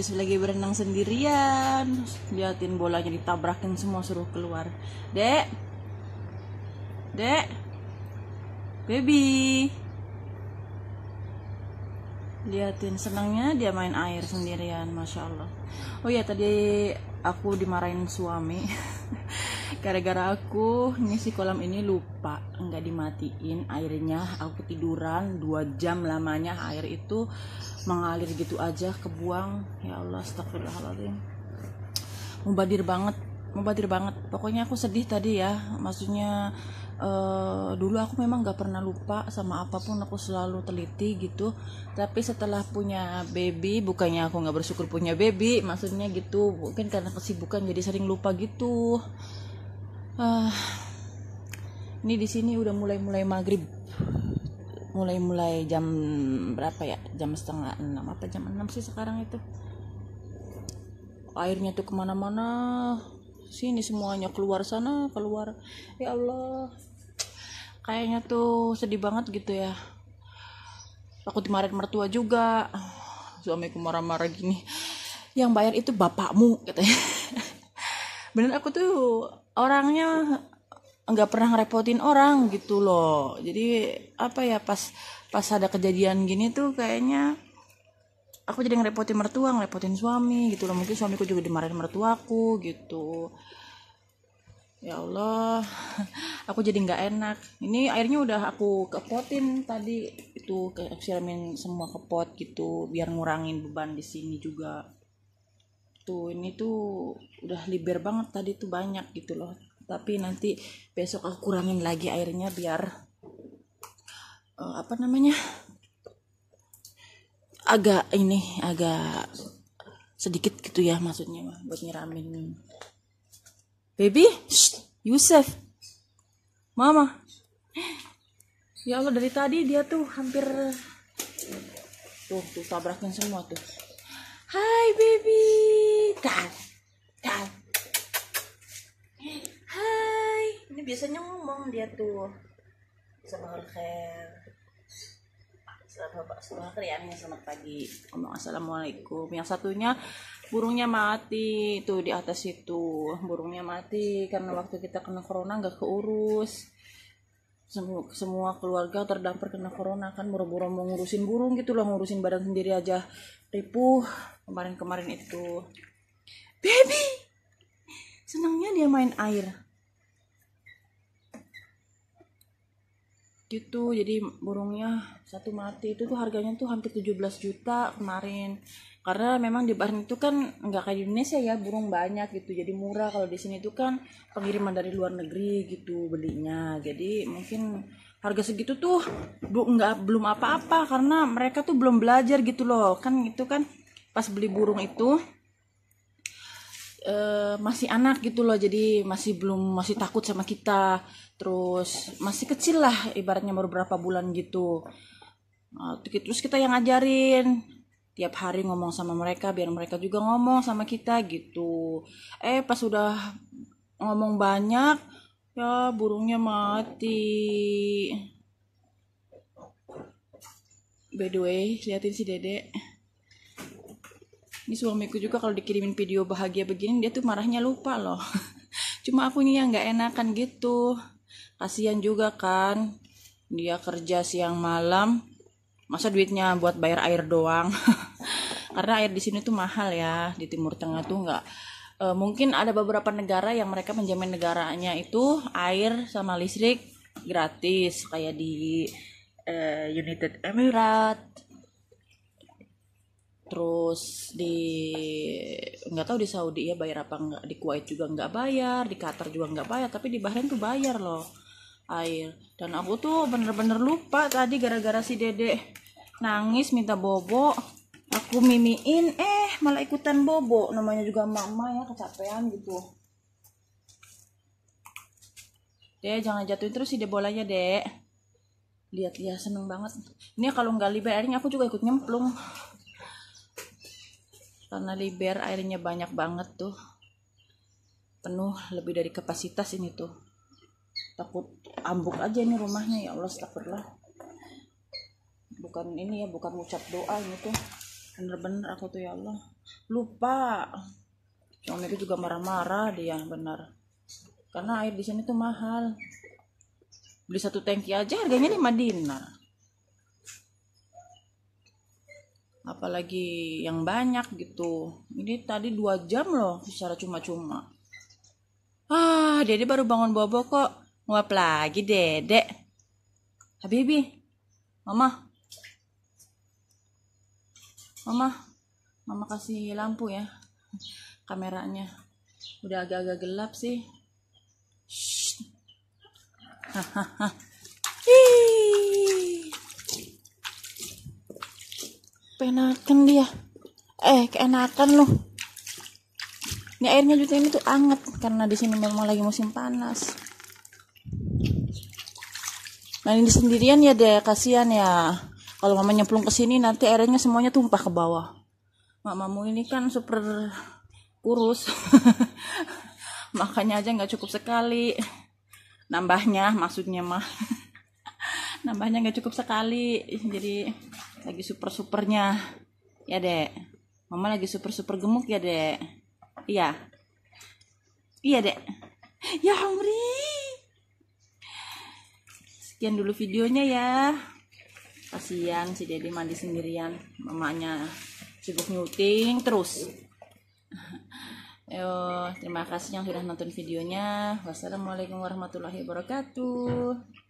Julius iya, lagi berenang sendirian liatin bolanya ditabrakin semua suruh keluar dek dek baby liatin senangnya dia main air sendirian masya Allah oh ya tadi aku dimarahin suami gara-gara aku ngisi kolam ini lupa nggak dimatiin airnya aku tiduran dua jam lamanya air itu mengalir gitu aja kebuang ya Allah astagfirullahaladzim mubadir banget mubadir banget pokoknya aku sedih tadi ya maksudnya uh, dulu aku memang gak pernah lupa sama apapun aku selalu teliti gitu tapi setelah punya baby bukannya aku gak bersyukur punya baby maksudnya gitu mungkin karena kesibukan jadi sering lupa gitu uh, ini di sini udah mulai mulai maghrib mulai-mulai jam berapa ya jam setengah enam apa jam enam sih sekarang itu airnya tuh kemana-mana sini semuanya keluar sana keluar ya Allah kayaknya tuh sedih banget gitu ya aku dimarahin mertua juga suamiku marah-marah gini yang bayar itu bapakmu katanya bener aku tuh orangnya nggak pernah ngerepotin orang gitu loh jadi apa ya pas pas ada kejadian gini tuh kayaknya aku jadi ngerepotin mertua ngerepotin suami gitu loh mungkin suamiku juga dimarahin mertuaku gitu ya Allah aku jadi nggak enak ini airnya udah aku kepotin tadi itu aku siramin semua kepot gitu biar ngurangin beban di sini juga tuh ini tuh udah liber banget tadi tuh banyak gitu loh tapi nanti besok aku kurangin lagi airnya biar uh, apa namanya agak ini agak sedikit gitu ya maksudnya buat nyiramin baby Shh, Yusuf mama ya Allah dari tadi dia tuh hampir tuh tuh tabrakin semua tuh Hai baby, dan dan ini biasanya ngomong dia tuh sama Orkel sama Pak Sulawesi ya selamat pagi ngomong assalamualaikum yang satunya burungnya mati itu di atas itu burungnya mati karena waktu kita kena corona nggak keurus semua, semua keluarga terdampar kena corona kan buru-buru mau ngurusin burung gitu loh ngurusin badan sendiri aja ripuh kemarin-kemarin itu baby senangnya dia main air gitu jadi burungnya satu mati itu tuh harganya tuh hampir 17 juta kemarin karena memang di Bahrain itu kan nggak kayak di Indonesia ya burung banyak gitu jadi murah kalau di sini itu kan pengiriman dari luar negeri gitu belinya jadi mungkin harga segitu tuh bu nggak belum apa-apa karena mereka tuh belum belajar gitu loh kan itu kan pas beli burung itu Eh, masih anak gitu loh jadi masih belum masih takut sama kita terus masih kecil lah ibaratnya baru berapa bulan gitu uh, terus kita yang ngajarin tiap hari ngomong sama mereka biar mereka juga ngomong sama kita gitu eh pas udah ngomong banyak ya burungnya mati by the way liatin si dedek ini suamiku juga kalau dikirimin video bahagia begini dia tuh marahnya lupa loh. Cuma aku ini yang nggak enakan gitu. Kasihan juga kan. Dia kerja siang malam. Masa duitnya buat bayar air doang. Karena air di sini tuh mahal ya. Di Timur Tengah tuh nggak e, mungkin ada beberapa negara yang mereka menjamin negaranya itu air sama listrik gratis kayak di e, United Emirates terus di nggak tahu di Saudi ya bayar apa nggak di Kuwait juga nggak bayar di Qatar juga nggak bayar tapi di Bahrain tuh bayar loh air dan aku tuh bener-bener lupa tadi gara-gara si dede nangis minta bobo aku mimiin eh malah ikutan bobo namanya juga mama ya kecapean gitu deh jangan jatuhin terus si bolanya dek lihat ya seneng banget ini kalau nggak libe airnya aku juga ikut nyemplung karena liber airnya banyak banget tuh penuh lebih dari kapasitas ini tuh takut ambuk aja ini rumahnya ya Allah takutlah bukan ini ya bukan ucap doa ini tuh. bener-bener aku tuh ya Allah lupa itu juga marah-marah dia benar karena air di sini tuh mahal beli satu tangki aja harganya lima dinar apalagi yang banyak gitu ini tadi dua jam loh secara cuma-cuma ah dede baru bangun bobo kok nguap lagi dede habibi mama mama mama kasih lampu ya kameranya udah agak-agak gelap sih hahaha penakan dia eh keenakan loh ini airnya juga ini tuh anget karena di sini memang lagi musim panas nah ini sendirian ya deh kasihan ya kalau mama nyemplung ke sini nanti airnya semuanya tumpah ke bawah mamamu ini kan super kurus makanya aja nggak cukup sekali nambahnya maksudnya mah nambahnya nggak cukup sekali jadi lagi super supernya ya dek mama lagi super super gemuk ya dek iya iya dek ya Omri sekian dulu videonya ya kasihan si dede mandi sendirian mamanya sibuk nyuting terus Yo, terima kasih yang sudah nonton videonya. Wassalamualaikum warahmatullahi wabarakatuh.